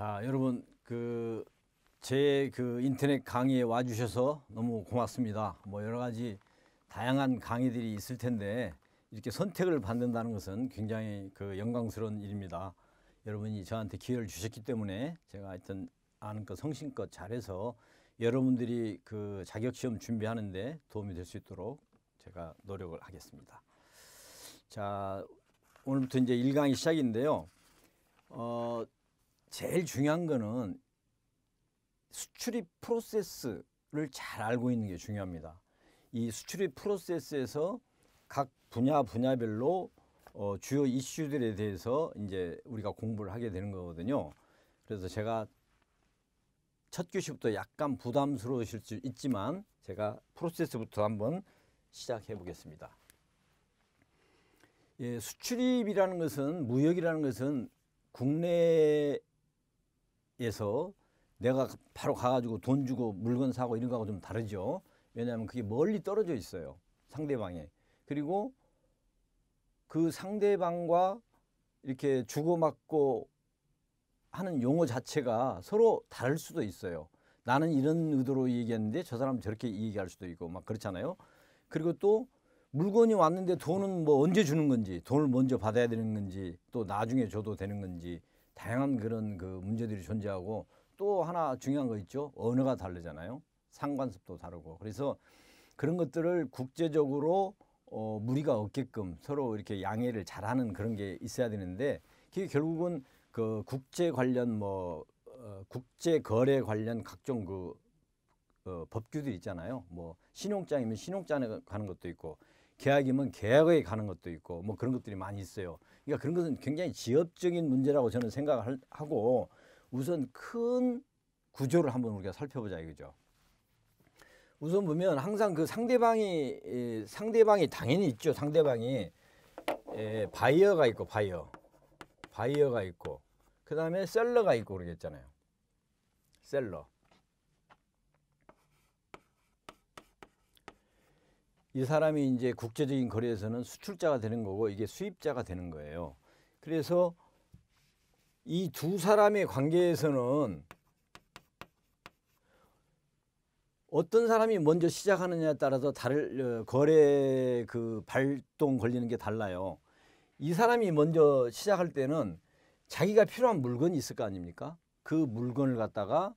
자, 여러분 그제그 그 인터넷 강의에 와 주셔서 너무 고맙습니다. 뭐 여러 가지 다양한 강의들이 있을 텐데 이렇게 선택을 받는다는 것은 굉장히 그 영광스러운 일입니다. 여러분이 저한테 기회를 주셨기 때문에 제가 하여튼 아는 것 성심껏 잘해서 여러분들이 그 자격 시험 준비하는데 도움이 될 수 있도록 제가 노력을 하겠습니다. 자, 오늘부터 이제 일강이 시작인데요. 어, 제일 중요한 거는 수출입 프로세스를 잘 알고 있는 게 중요합니다. 이 수출입 프로세스에서 각 분야 분야별로 어, 주요 이슈들에 대해서 이제 우리가 공부를 하게 되는 거거든요. 그래서 제가 첫 교시부터 약간 부담스러우실 수 있지만 제가 프로세스부터 한번 시작해 보겠습니다. 예, 수출입이라는 것은 무역이라는 것은 국내 에서 내가 바로 가가지고 돈 주고 물건 사고 이런 거하고 좀 다르죠. 왜냐하면 그게 멀리 떨어져 있어요. 상대방에. 그리고 그 상대방과 이렇게 주고받고 하는 용어 자체가 서로 다를 수도 있어요. 나는 이런 의도로 얘기했는데 저 사람은 저렇게 얘기할 수도 있고 막 그렇잖아요. 그리고 또 물건이 왔는데 돈은 뭐 언제 주는 건지 돈을 먼저 받아야 되는 건지 또 나중에 줘도 되는 건지 다양한 그런 그 문제들이 존재하고 또 하나 중요한 거 있죠. 언어가 다르잖아요. 상관습도 다르고. 그래서 그런 것들을 국제적으로 어, 무리가 없게끔 서로 이렇게 양해를 잘하는 그런 게 있어야 되는데 그게 결국은 그 국제 관련 뭐 어, 국제 거래 관련 각종 그 어, 법규들 있잖아요. 뭐 신용장이면 신용장에 가는 것도 있고 계약이면 계약에 가는 것도 있고 뭐 그런 것들이 많이 있어요. 그러니까 그런 것은 굉장히 지엽적인 문제라고 저는 생각하고 우선 큰 구조를 한번 우리가 살펴보자 이거죠. 우선 보면 항상 그 상대방이 상대방이 당연히 있죠. 상대방이 에, 예, 바이어가 있고 바이어, 바이어가 있고 그 다음에 셀러가 있고 그러겠잖아요. 셀러. 이 사람이 이제 국제적인 거래에서는 수출자가 되는 거고 이게 수입자가 되는 거예요. 그래서 이 두 사람의 관계에서는 어떤 사람이 먼저 시작하느냐에 따라서 다를 어, 거래 그 발동 걸리는 게 달라요. 이 사람이 먼저 시작할 때는 자기가 필요한 물건이 있을 거 아닙니까? 그 물건을 갖다가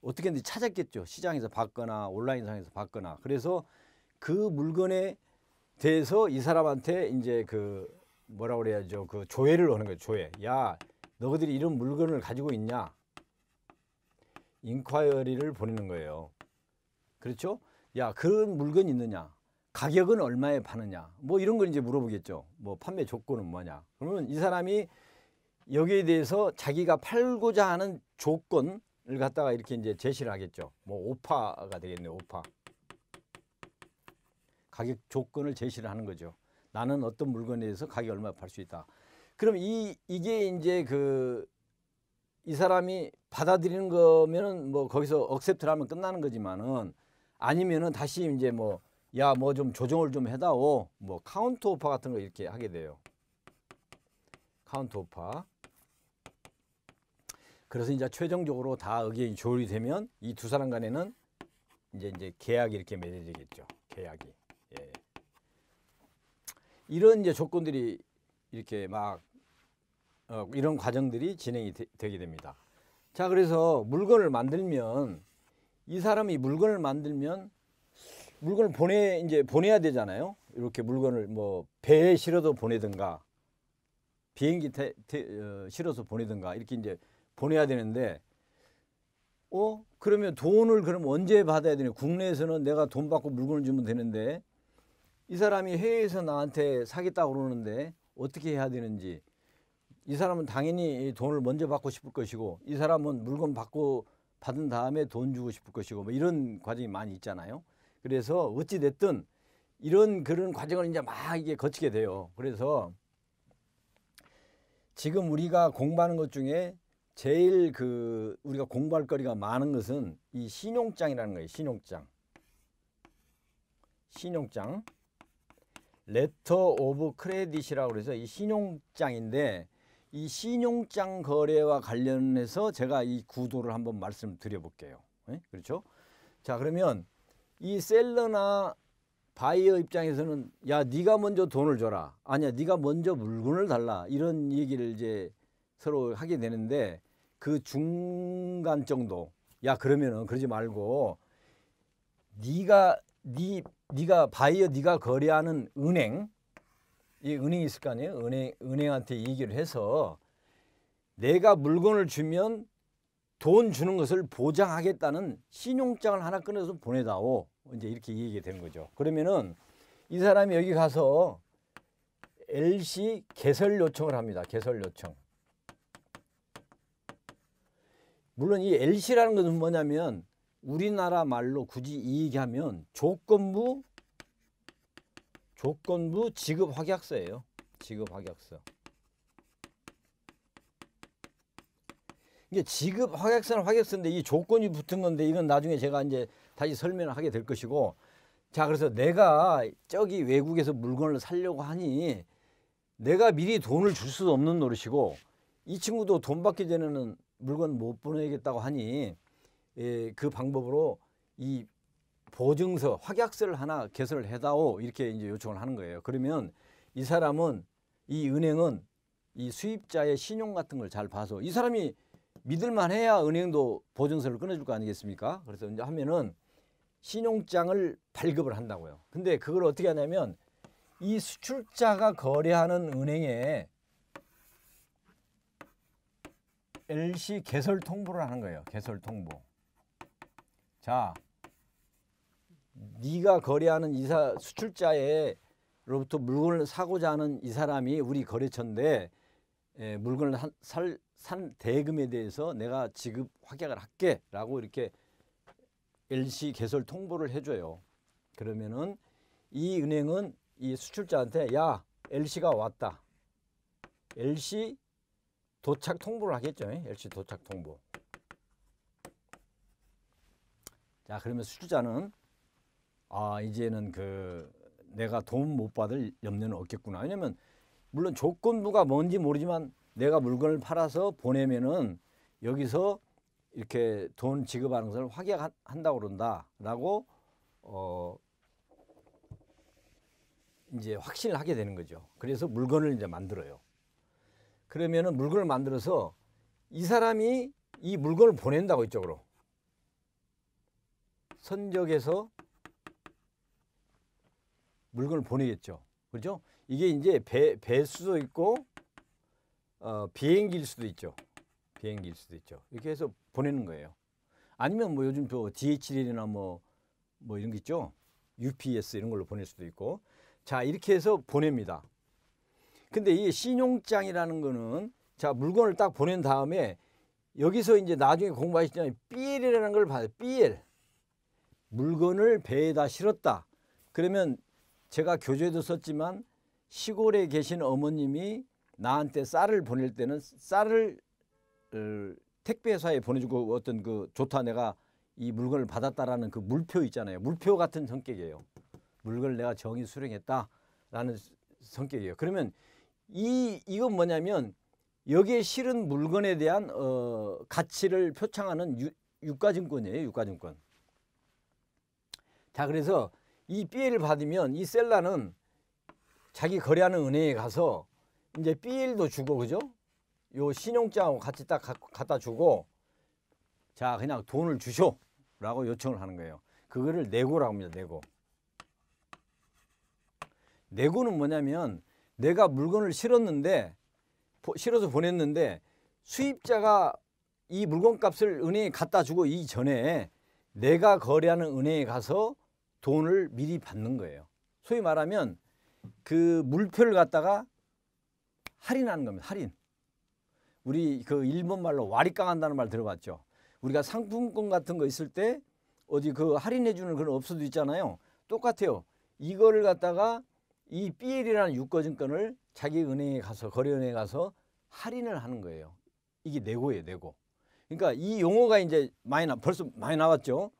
어떻게든지 찾았겠죠. 시장에서 받거나 온라인상에서 받거나. 그래서 그 물건에 대해서 이 사람한테 이제 그 뭐라 그래야죠 그 조회를 하는 거예요 조회 야 너희들이 이런 물건을 가지고 있냐 인콰이어리를 보내는 거예요 그렇죠 야 그런 물건 있느냐 가격은 얼마에 파느냐 뭐 이런 걸 이제 물어보겠죠 뭐 판매 조건은 뭐냐 그러면 이 사람이 여기에 대해서 자기가 팔고자 하는 조건을 갖다가 이렇게 이제 제시를 하겠죠 뭐 오파가 되겠네요 오파 가격 조건을 제시를 하는 거죠. 나는 어떤 물건에 대해서 가격 얼마 팔수 있다. 그럼 이 이게 이제 그 이 사람이 받아들이는 거면은 뭐 거기서 억셉트를 하면 끝나는 거지만은 아니면은 다시 이제 뭐 야 뭐 좀 조정을 좀 해다오 뭐 카운트 오퍼 같은 거 이렇게 하게 돼요. 카운트 오퍼 그래서 이제 최종적으로 다 의견이 조율이 되면 이 두 사람 간에는 이제 이제 계약이 이렇게 맺어지겠죠. 계약이. 예, 예. 이런 이제 조건들이 이렇게 막 어, 이런 과정들이 진행이 되, 게 됩니다. 자, 그래서 물건을 만들면 이 사람이 물건을 만들면 물건을 보내 이제 보내야 되잖아요. 이렇게 물건을 뭐 배에 실어도 보내든가 비행기 태, 태, 어, 실어서 보내든가 이렇게 이제 보내야 되는데 어 그러면 돈을 그럼 언제 받아야 되냐? 국내에서는 내가 돈 받고 물건을 주면 되는데 이 사람이 해외에서 나한테 사겠다고 그러는데 어떻게 해야 되는지 이 사람은 당연히 돈을 먼저 받고 싶을 것이고 이 사람은 물건 받고 받은 다음에 돈 주고 싶을 것이고 뭐 이런 과정이 많이 있잖아요. 그래서 어찌 됐든 이런 그런 과정을 이제 막 이게 거치게 돼요. 그래서 지금 우리가 공부하는 것 중에 제일 그 우리가 공부할 거리가 많은 것은 이 신용장이라는 거예요. 신용장. 신용장. 레터 오브 크레딧이라고 그래서 이 신용장인데 이 신용장 거래와 관련해서 제가 이 구도를 한번 말씀드려 볼게요. 네? 예? 그렇죠? 자 그러면 이 셀러나 바이어 입장에서는 야 네가 먼저 돈을 줘라 아니야 네가 먼저 물건을 달라 이런 얘기를 이제 서로 하게 되는데 그 중간 정도 야 그러면은 그러지 말고 네가 네 네가 바이어 네가 거래하는 은행 이 은행이 있을 거 아니에요. 은행 은행한테 얘기를 해서 내가 물건을 주면 돈 주는 것을 보장하겠다는 신용장을 하나 꺼내서 보내다오. 이제 이렇게 얘기가 되는 거죠. 그러면은 이 사람이 여기 가서 LC 개설 요청을 합니다. 개설 요청. 물론 이 LC라는 것은 뭐냐면 우리나라 말로 굳이 이얘기하면 조건부 조건부 지급 확약서예요. 지급 확약서. 이게 지급 확약서는 확약서인데 이 조건이 붙은 건데 이건 나중에 제가 이제 다시 설명을 하게 될 것이고 자 그래서 내가 저기 외국에서 물건을 살려고 하니 내가 미리 돈을 줄수 없는 노릇이고 이 친구도 돈 받기 전에는 물건 못 보내겠다고 하니 예, 그 방법으로 이 보증서, 확약서를 하나 개설을 해다오 이렇게 이제 요청을 하는 거예요. 그러면 이 사람은 이 은행은 이 수입자의 신용 같은 걸 잘 봐서 이 사람이 믿을만 해야 은행도 보증서를 끊어줄 거 아니겠습니까? 그래서 이제 하면은 신용장을 발급을 한다고요. 근데 그걸 어떻게 하냐면 이 수출자가 거래하는 은행에 LC 개설 통보를 하는 거예요. 개설 통보. 자, 네가 거래하는 이사 수출자에로부터 물건을 사고자 하는 이 사람이 우리 거래처인데 에, 예, 물건을 한, 살, 산 대금에 대해서 내가 지급 확약을 할게라고 이렇게 LC 개설 통보를 해줘요. 그러면은 이 은행은 이 수출자한테 야 LC가 왔다. LC 도착 통보를 하겠죠. LC 도착 통보. 자, 그러면 수주자는 아, 이제는 그 내가 돈 못 받을 염려는 없겠구나. 왜냐면 물론 조건부가 뭔지 모르지만 내가 물건을 팔아서 보내면은 여기서 이렇게 돈 지급하는 것을 확인한다고 그런다라고 어 이제 확신을 하게 되는 거죠. 그래서 물건을 이제 만들어요. 그러면은 물건을 만들어서 이 사람이 이 물건을 보낸다고 이쪽으로 선적에서 물건을 보내겠죠. 그렇죠? 이게 이제 배, 배 수도 있고 어, 비행기일 수도 있죠. 비행기일 수도 있죠. 이렇게 해서 보내는 거예요. 아니면 뭐 요즘 또 DHL이나 뭐, 뭐 이런 게 있죠. UPS 이런 걸로 보낼 수도 있고. 자, 이렇게 해서 보냅니다. 근데 이 신용장이라는 거는 자, 물건을 딱 보낸 다음에 여기서 이제 나중에 공부하시잖아요. BL이라는 걸 봐요. BL. 물건을 배에다 실었다. 그러면 제가 교재도 썼지만 시골에 계신 어머님이 나한테 쌀을 보낼 때는 쌀을 어, 택배사에 보내주고 어떤 그 좋다 내가 이 물건을 받았다라는 그 물표 있잖아요. 물표 같은 성격이에요. 물건을 내가 정의 수령했다라는 성격이에요. 그러면 이 이건 뭐냐면 여기에 실은 물건에 대한 어 가치를 표창하는 유, 유가증권이에요. 유가증권. 자 그래서 이 삐에를 받으면 이 셀라는 자기 거래하는 은행에 가서 이제 삐일도 주고 그죠? 요 신용장하고 같이 딱 갖다 주고 자 그냥 돈을 주쇼라고 요청을 하는 거예요. 그거를 내고라고 합니다. 내고. 내고는 뭐냐면 내가 물건을 실었는데 실어서 보냈는데 수입자가 이 물건값을 은행에 갖다 주고 이전에 내가 거래하는 은행에 가서 돈을 미리 받는 거예요. 소위 말하면 그 물표를 갖다가 할인하는 겁니다. 할인. 우리 그 일본 말로 와리깡한다는 말 들어봤죠. 우리가 상품권 같은 거 있을 때 어디 그 할인해 주는 그런 업소도 있잖아요. 똑같아요. 이거를 갖다가 이 BL이라는 유가증권을 자기 은행에 가서 거래은행에 가서 할인을 하는 거예요. 이게 내고예요, 내고. 그러니까 이 용어가 이제 많이 나 벌써 많이 나왔죠.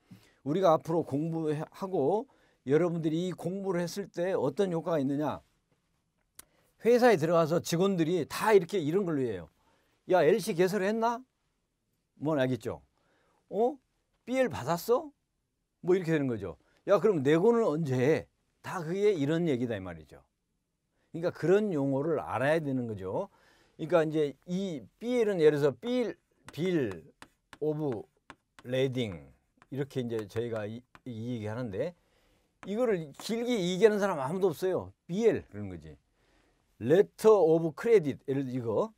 우리가 앞으로 공부하고 여러분들이 이 공부를 했을 때 어떤 효과가 있느냐? 회사에 들어가서 직원들이 다 이렇게 이런 걸로 해요. 야, LC 개설했나? 뭔 알겠죠? 어? BL 받았어? 뭐 이렇게 되는 거죠. 야, 그럼 내고는 언제 해? 다 그게 이런 얘기다 이 말이죠. 그러니까 그런 용어를 알아야 되는 거죠. 그러니까 이제 이 BL은 예를 들어서 BL 빌 오브 레딩 이렇게 이제 저희가 이, 이 얘기하는데 이거를 길게 얘기하는 사람 아무도 없어요. BL 그런 거지. 레터 오브 크레딧 예를 들어 이거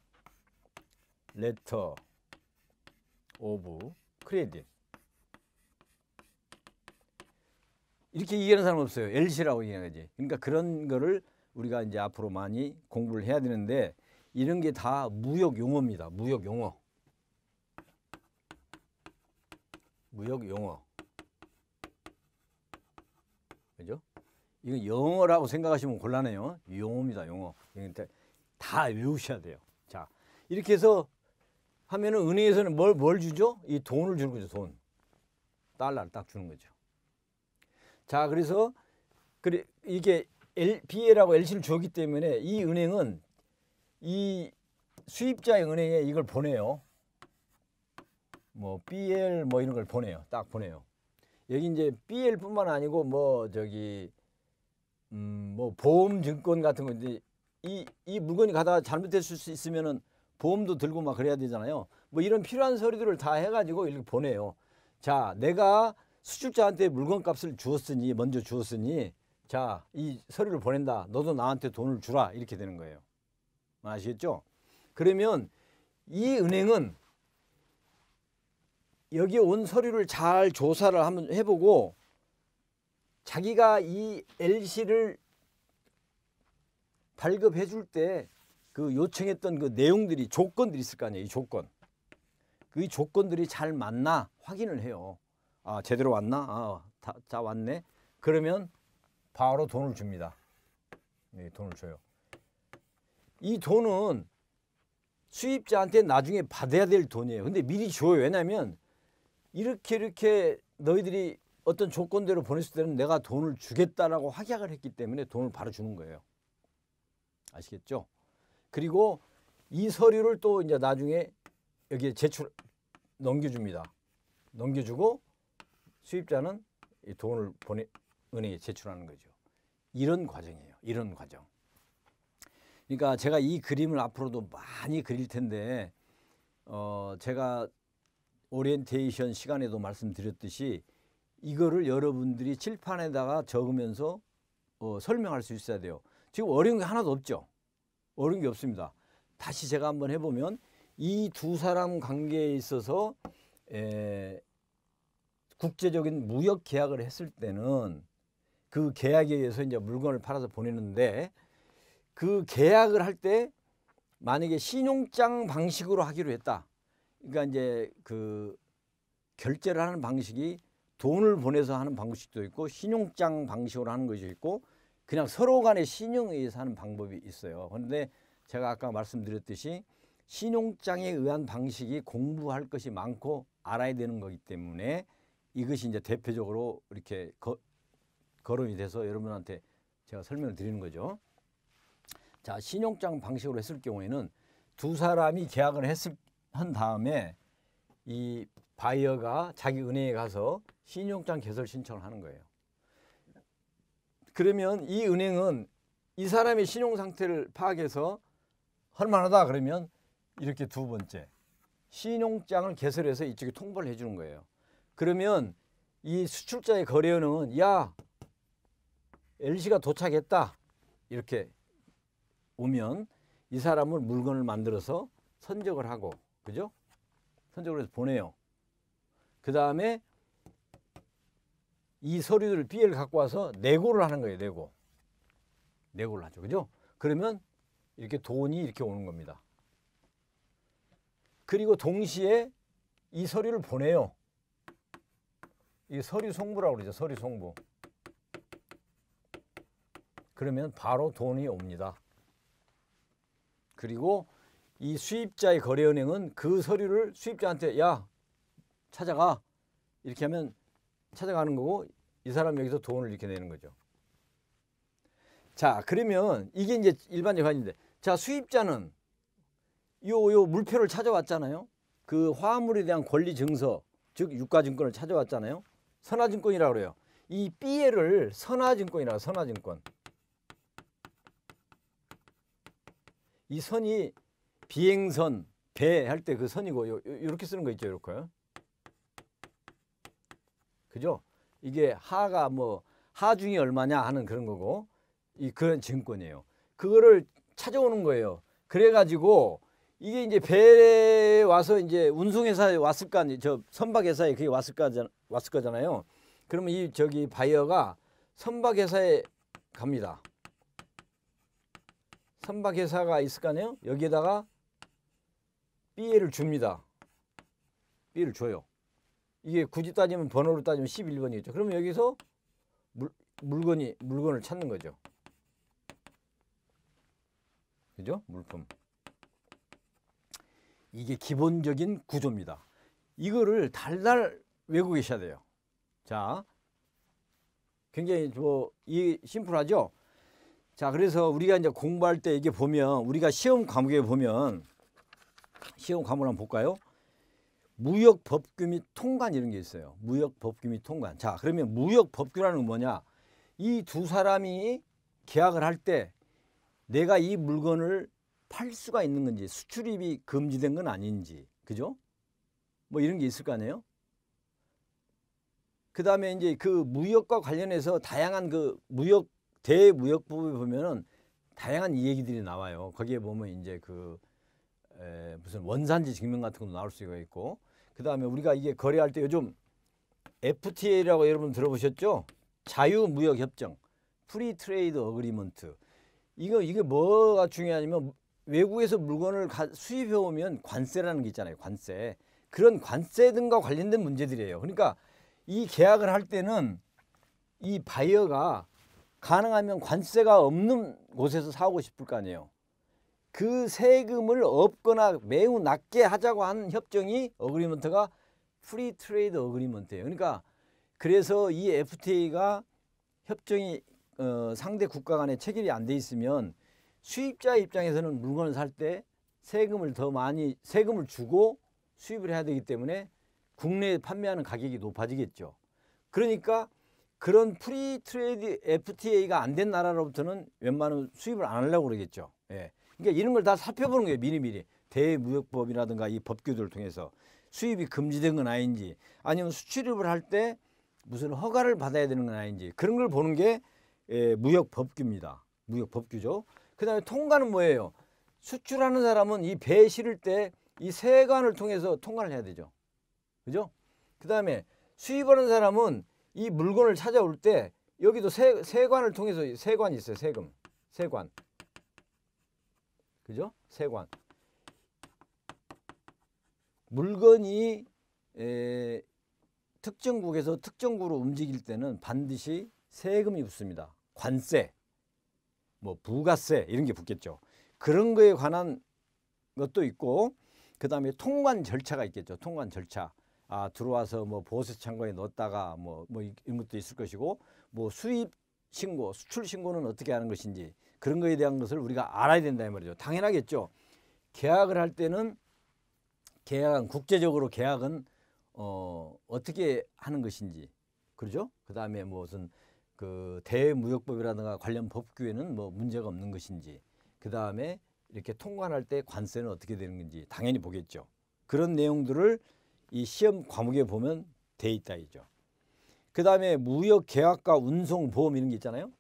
레터 오브 크레딧 이렇게 얘기하는 사람 없어요. LC라고 얘기하지. 그러니까 그런 거를 우리가 이제 앞으로 많이 공부를 해야 되는데 이런 게 다 무역 용어입니다. 무역 용어. 무역 용어. 그죠? 이건 영어라고 생각하시면 곤란해요. 용어입니다, 용어. 그러니까 다 외우셔야 돼요. 자, 이렇게 해서 하면은 은행에서는 뭘, 뭘 주죠? 이 돈을 주는 거죠, 돈. 달러를 딱 주는 거죠. 자, 그래서 그래, 이게 L, BA라고 LC를 주기 때문에 이 은행은 이 수입자의 은행에 이걸 보내요. 뭐 BL 뭐 이런 걸 보내요. 딱 보내요. 여기 이제 BL뿐만 아니고 뭐 저기 음뭐 보험 증권 같은 거 이제 이이 물건이 가다가 잘못됐을 수 있으면은 보험도 들고 막 그래야 되잖아요. 뭐 이런 필요한 서류들을 다 해가지고 이렇게 보내요. 자, 내가 수출자한테 물건값을 주었으니 먼저 주었으니 자, 이 서류를 보낸다. 너도 나한테 돈을 주라. 이렇게 되는 거예요. 아시겠죠? 그러면 이 은행은 여기 온 서류를 잘 조사를 한번 해보고 자기가 이 LC를 발급해 줄 때 그 요청했던 그 내용들이 조건들이 있을 거 아니에요. 이 조건. 그 조건들이 잘 맞나 확인을 해요. 아, 제대로 왔나? 아, 다, 다 왔네. 그러면 바로 돈을 줍니다. 네, 돈을 줘요. 이 돈은 수입자한테 나중에 받아야 될 돈이에요. 근데 미리 줘요. 왜냐하면 이렇게 이렇게 너희들이 어떤 조건대로 보냈을 때는 내가 돈을 주겠다라고 확약을 했기 때문에 돈을 바로 주는 거예요. 아시겠죠? 그리고 이 서류를 또 이제 나중에 여기에 제출 넘겨줍니다. 넘겨주고 수입자는 이 돈을 보내 은행에 제출하는 거죠. 이런 과정이에요. 이런 과정. 그러니까 제가 이 그림을 앞으로도 많이 그릴 텐데 어 제가 오리엔테이션 시간에도 말씀드렸듯이 이거를 여러분들이 칠판에다가 적으면서 어, 설명할 수 있어야 돼요. 지금 어려운 게 하나도 없죠. 어려운 게 없습니다. 다시 제가 한번 해보면 이 두 사람 관계에 있어서 에, 국제적인 무역 계약을 했을 때는 그 계약에 의해서 이제 물건을 팔아서 보내는데 그 계약을 할 때 만약에 신용장 방식으로 하기로 했다. 그러니까 이제 그 결제를 하는 방식이 돈을 보내서 하는 방식도 있고 신용장 방식으로 하는 것이 있고 그냥 서로 간에 신용에 의해서 하는 방법이 있어요. 그런데 제가 아까 말씀드렸듯이 신용장에 의한 방식이 공부할 것이 많고 알아야 되는 거기 때문에 이것이 이제 대표적으로 이렇게 거, 거론이 돼서 여러분한테 제가 설명을 드리는 거죠. 자, 신용장 방식으로 했을 경우에는 두 사람이 계약을 했을 한 다음에 이 바이어가 자기 은행에 가서 신용장 개설 신청을 하는 거예요. 그러면 이 은행은 이 사람의 신용 상태를 파악해서 할만하다 그러면 이렇게 두 번째 신용장을 개설해서 이쪽에 통보를 해주는 거예요. 그러면 이 수출자의 거래은은야 LC가 도착했다 이렇게 오면 이 사람을 물건을 만들어서 선적을 하고 그죠? 선적으로 해서 보내요. 그 다음에 이서류들 B를 갖고 와서 내고를 하는 거예요. 내고. 내고를 하죠. 그죠? 그러면 이렇게 돈이 이렇게 오는 겁니다. 그리고 동시에 이 서류를 보내요. 이 서류 송부라고 그러죠. 서류 송부. 그러면 바로 돈이 옵니다. 그리고 이 수입자의 거래은행은 그 서류를 수입자한테 야 찾아가 이렇게 하면 찾아가는 거고 이 사람 여기서 돈을 이렇게 내는 거죠. 자 그러면 이게 이제 일반 재판인데 자 수입자는 요 요 물표를 찾아왔잖아요. 그 화물에 대한 권리 증서 즉 유가증권을 찾아왔잖아요. 선화증권이라고 그래요. 이 B를 선화증권이라고 선화증권. 이 선이 비행선 배 할 때 그 선이고 요, 요렇게 쓰는 거 있죠 이렇게 그죠 이게 하가 뭐 하중이 얼마냐 하는 그런 거고 이 그런 증권이에요 그거를 찾아오는 거예요 그래 가지고 이게 이제 배에 와서 이제 운송회사에 왔을 거 아니 저 선박회사에 그게 왔을 거 왔을 거잖아요 그러면 이 저기 바이어가 선박회사에 갑니다 선박회사가 있을 거 아니에요 여기에다가 B를 줍니다. B를 줘요. 이게 굳이 따지면 번호로 따지면 11번이겠죠. 그러면 여기서 물, 물건이 물건을 찾는 거죠. 그죠? 물품. 이게 기본적인 구조입니다. 이거를 달달 외우고 계셔야 돼요. 자, 굉장히 뭐이 심플하죠. 자, 그래서 우리가 이제 공부할 때 이게 보면 우리가 시험 과목에 보면 시험 과목을 한번 볼까요? 무역 법규 및 통관 이런 게 있어요. 무역 법규 및 통관. 자, 그러면 무역 법규라는 뭐냐? 이 두 사람이 계약을 할 때 내가 이 물건을 팔 수가 있는 건지 수출입이 금지된 건 아닌지. 그죠? 뭐 이런 게 있을 거 아니에요? 그다음에 이제 그 무역과 관련해서 다양한 그 무역 대무역법에 보면은 다양한 이 얘기들이 나와요. 거기에 보면 이제 그 에, 무슨 원산지 증명 같은 것도 나올 수가 있고 그 다음에 우리가 이게 거래할 때 요즘 FTA라고 여러분 들어보셨죠? 자유무역협정, 프리트레이드 어그리먼트 이거 이게 뭐가 중요하냐면 외국에서 물건을 수입해 오면 관세라는 게 있잖아요. 관세 그런 관세 등과 관련된 문제들이에요. 그러니까 이 계약을 할 때는 이 바이어가 가능하면 관세가 없는 곳에서 사오고 싶을 거 아니에요. 그 세금을 없거나 매우 낮게 하자고 하는 협정이 어그리먼트가 프리 트레이드 어그리먼트예요. 그러니까 그래서 이 FTA가 협정이 어, 상대 국가 간에 체결이 안 돼 있으면 수입자 입장에서는 물건을 살 때 세금을 더 많이 세금을 주고 수입을 해야 되기 때문에 국내에 판매하는 가격이 높아지겠죠. 그러니까 그런 프리 트레이드 FTA가 안 된 나라로부터는 웬만하면 수입을 안 하려고 그러겠죠. 예. 그러니까 이런 걸 다 살펴보는 거예요. 미리미리. 대무역법이라든가 이 법규들을 통해서 수입이 금지된 건 아닌지 아니면 수출입을 할 때 무슨 허가를 받아야 되는 건 아닌지 그런 걸 보는 게 예, 무역 법규입니다. 무역 법규죠. 그다음에 통관은 뭐예요? 수출하는 사람은 이배 실을 때 이 세관을 통해서 통관을 해야 되죠. 그죠? 그다음에 수입하는 사람은 이 물건을 찾아올 때 여기도 세, 세관을 통해서 세관이 있어요. 세금. 세관. 그죠? 세관. 물건이 에, 특정국에서 특정국으로 움직일 때는 반드시 세금이 붙습니다. 관세, 뭐 부가세 이런 게 붙겠죠. 그런 거에 관한 것도 있고 그 다음에 통관 절차가 있겠죠. 통관 절차. 아 들어와서 뭐 보수 창고에 넣었다가 뭐뭐 뭐 이런 것도 있을 것이고 뭐 수입 신고, 수출 신고는 어떻게 하는 것인지 그런 것에 대한 것을 우리가 알아야 된다 이 말이죠. 당연하겠죠. 계약을 할 때는 계약은 국제적으로 계약은 어, 어떻게 하는 것인지 그러죠. 그다음에 무슨 그 대무역법이라든가 관련 법규에는 뭐 문제가 없는 것인지 그다음에 이렇게 통관할 때 관세는 어떻게 되는 건지 당연히 보겠죠. 그런 내용들을 이 시험 과목에 보면 돼 있다 이죠. 그 다음에 무역 계약과 운송 보험 이런 게 있잖아요.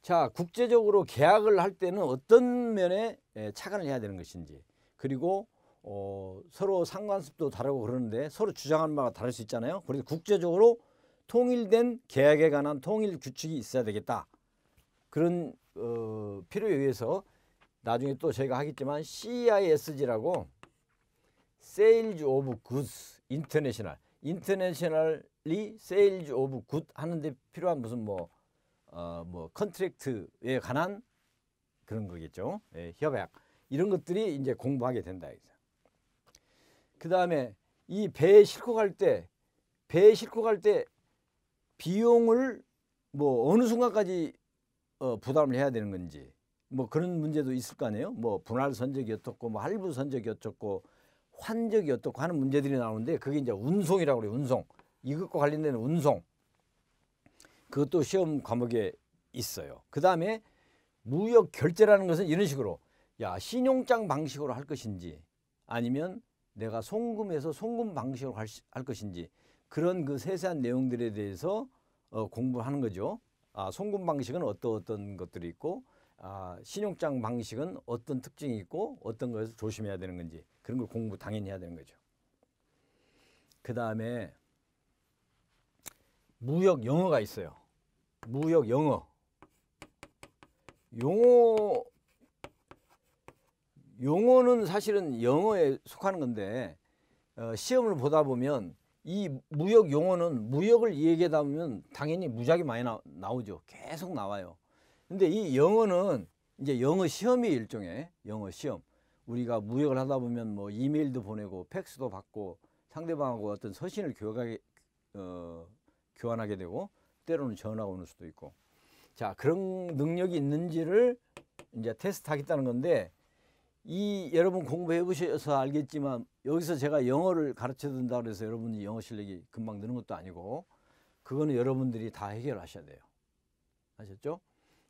자 국제적으로 계약을 할 때는 어떤 면에 예, 착안을 해야 되는 것인지 그리고 어, 서로 상관습도 다르고 그러는데 서로 주장하는 바가 다를 수 있잖아요. 그래서 국제적으로 통일된 계약에 관한 통일 규칙이 있어야 되겠다. 그런 어, 필요에 의해서 나중에 또저가 하겠지만 CISG라고 Sales of Goods International 인터내셔널 리 세일즈 오브 굿 하는데 필요한 무슨 뭐, 어, 뭐 컨트랙트에 관한 그런 거겠죠. 예, 협약. 이런 것들이 이제 공부하게 된다. 그 다음에 이배에 싣고 갈 때, 배에 싣고 갈 때 비용을 뭐 어느 순간까지 어, 부담을 해야 되는 건지 뭐 그런 문제도 있을 거 아니에요. 뭐 분할 선적이 어떻고 뭐 할부 선적이 어떻고 환적이 어떻고 하는 문제들이 나오는데 그게 이제 운송이라고 그래요. 운송. 이것과 관련된 운송 그것도 시험 과목에 있어요. 그 다음에 무역 결제라는 것은 이런 식으로 야 신용장 방식으로 할 것인지 아니면 내가 송금해서 송금 방식으로 할, 할 것인지 그런 그 세세한 내용들에 대해서 어, 공부하는 거죠. 아, 송금 방식은 어떤 어떤 것들이 있고 아, 신용장 방식은 어떤 특징이 있고 어떤 것을 조심해야 되는 건지 그런 걸 공부 당연히 해야 되는 거죠. 그 다음에 무역 영어가 있어요. 무역 영어. 용어 용어는 사실은 영어에 속하는 건데 어, 시험을 보다 보면 이 무역 용어는 무역을 얘기하다 보면 당연히 무작위 많이 나, 나오죠. 계속 나와요. 근데 이 영어는 이제 영어 시험이 일종의 영어 시험. 우리가 무역을 하다 보면 뭐 이메일도 보내고 팩스도 받고 상대방하고 어떤 서신을 교가 어, 교환하게 되고 때로는 전화가 오는 수도 있고 자 그런 능력이 있는지를 이제 테스트하겠다는 건데 이 여러분 공부해 보셔서 알겠지만 여기서 제가 영어를 가르쳐 준다 그래서 여러분이 영어 실력이 금방 느는 것도 아니고 그거는 여러분들이 다 해결하셔야 돼요 아셨죠?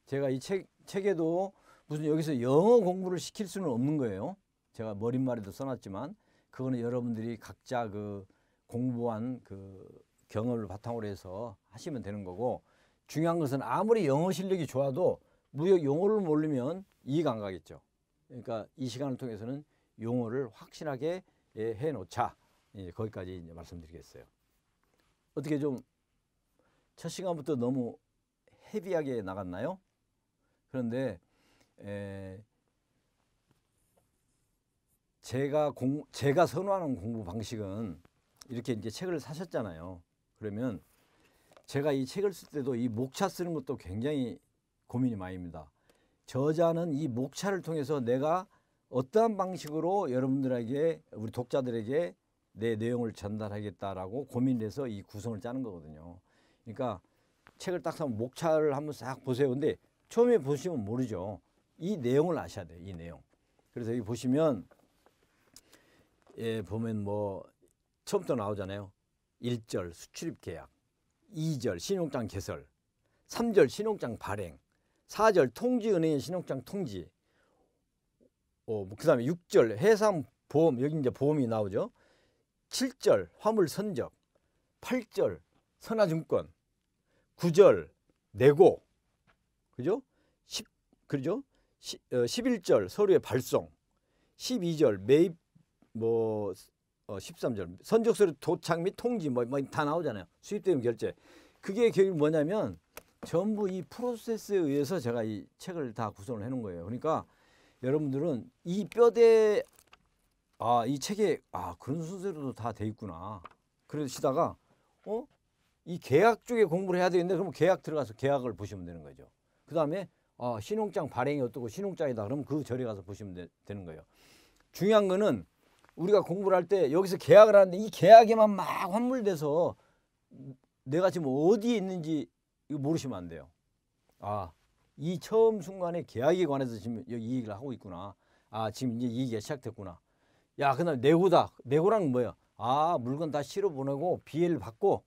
제가 이 책, 책에도 무슨 여기서 영어 공부를 시킬 수는 없는 거예요 제가 머릿말에도 써놨지만 그거는 여러분들이 각자 그 공부한 그 경험을 바탕으로 해서 하시면 되는 거고 중요한 것은 아무리 영어 실력이 좋아도 무역 용어를 모르면 이해가 안 가겠죠. 그러니까 이 시간을 통해서는 용어를 확실하게 예, 해놓자. 예, 거기까지 이제 말씀드리겠어요. 어떻게 좀 첫 시간부터 너무 헤비하게 나갔나요? 그런데 에, 예, 제가 공, 제가 선호하는 공부 방식은 이렇게 이제 책을 사셨잖아요. 그러면 제가 이 책을 쓸 때도 이 목차 쓰는 것도 굉장히 고민이 많입니다. 이 저자는 이 목차를 통해서 내가 어떠한 방식으로 여러분들에게 우리 독자들에게 내 내용을 전달하겠다라고 고민해서 이 구성을 짜는 거거든요. 그러니까 책을 딱 사면 목차를 한번 싹 보세요. 근데 처음에 보시면 모르죠. 이 내용을 아셔야 돼요. 이 내용. 그래서 여기 보시면 예, 보면 뭐 처음부터 나오잖아요. 1절 수출입 계약, 2절 신용장 개설, 3절 신용장 발행, 4절 통지은행 신용장 통지, 어, 뭐 그 다음에 6절 해상보험, 여기 이제 보험이 나오죠. 7절 화물 선적, 8절 선화증권, 9절 내고, 그죠? 10, 그죠? 시, 어, 11절 서류의 발송, 12절 매입 뭐 어, 13절 선적서류 도착 및 통지 뭐다 뭐, 나오잖아요. 수입대금 결제. 그게 결국 뭐냐면 전부 이 프로세스에 의해서 제가 이 책을 다 구성을 해놓은 거예요. 그러니까 여러분들은 이 뼈대 아 이 책에 아 그런 순서로도 다 돼 있구나 그러시다가 어 이 계약 쪽에 공부를 해야 되겠는데 그럼 계약 들어가서 계약을 보시면 되는 거죠. 그 다음에 아 신용장 발행이 어떻고 신용장이다 그러면그 절에 가서 보시면 되, 되는 거예요. 중요한 거는 우리가 공부를 할 때 여기서 계약을 하는데 이 계약에만 막 환물돼서 내가 지금 어디에 있는지 모르시면 안 돼요. 아, 이 처음 순간에 계약에 관해서 지금 여기 이 얘기를 하고 있구나. 아, 지금 이제 이 얘기가 시작됐구나. 야, 그다음 내고다. 내고랑 뭐야? 아, 물건 다 실어 보내고 비해를 받고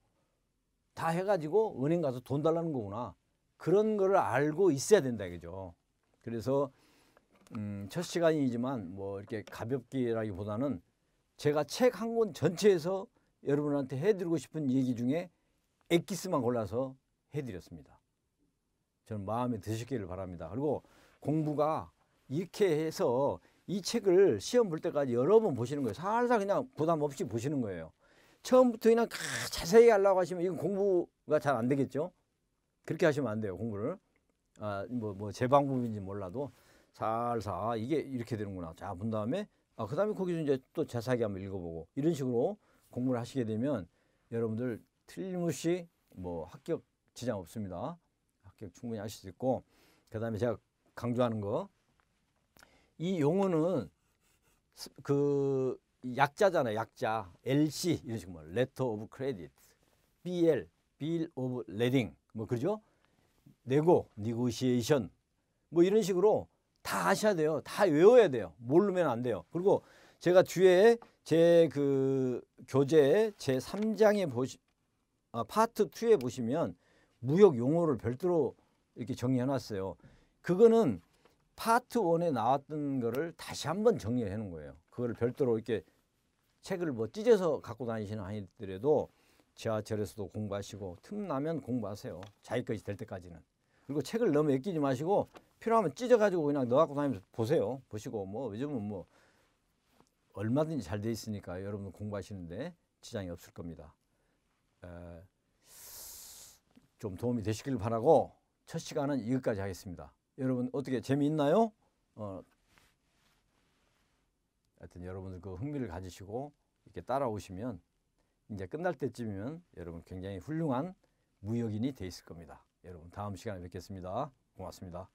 다 해가지고 은행 가서 돈 달라는 거구나. 그런 거를 알고 있어야 된다, 그죠? 그래서 음, 첫 시간이지만 뭐 이렇게 가볍기라기보다는 제가 책 한 권 전체에서 여러분한테 해드리고 싶은 얘기 중에 엑기스만 골라서 해드렸습니다. 저는 마음에 드시기를 바랍니다. 그리고 공부가 이렇게 해서 이 책을 시험 볼 때까지 여러 번 보시는 거예요. 살살 그냥 부담 없이 보시는 거예요. 처음부터 그냥 자세히 하려고 하시면 이건 공부가 잘 안 되겠죠. 그렇게 하시면 안 돼요. 공부를. 아, 뭐, 뭐, 제 방법인지 몰라도 살살 이게 이렇게 되는구나. 자, 본 다음에 아, 그다음에 거기서 이제 또재사하 한번 읽어보고 이런 식으로 공부를 하시게 되면 여러분들 틀림없이 뭐 합격 지장 없습니다. 합격 충분히 하실 수 있고 그다음에 제가 강조하는 거 이 용어는 그 약자잖아요. 약자 LC 이런 식으로 뭐 Letter o BL, Bill of l 뭐그죠 네고, 니고시에이션 뭐 이런 식으로 다 아셔야 돼요. 다 외워야 돼요. 모르면 안 돼요. 그리고 제가 뒤에 제 그 교재 제 3장에 보시 아, 파트 2에 보시면 무역 용어를 별도로 이렇게 정리해 놨어요. 그거는 파트 1에 나왔던 거를 다시 한 번 정리해 놓은 거예요. 그거를 별도로 이렇게 책을 뭐 찢어서 갖고 다니시는 아이들에도 지하철에서도 공부하시고 틈나면 공부하세요. 자기까지 될 때까지는. 그리고 책을 너무 애끼지 마시고 필요하면 찢어가지고 그냥 넣어갖고 다니면서 보세요. 보시고 뭐 요즘은 뭐 얼마든지 잘 돼 있으니까 여러분 공부하시는데 지장이 없을 겁니다. 에, 좀 도움이 되시길 바라고 첫 시간은 이것까지 하겠습니다. 여러분 어떻게 재미있나요? 어, 하여튼 여러분들 그 흥미를 가지시고 이렇게 따라오시면 이제 끝날 때쯤이면 여러분 굉장히 훌륭한 무역인이 돼 있을 겁니다. 여러분 다음 시간에 뵙겠습니다. 고맙습니다.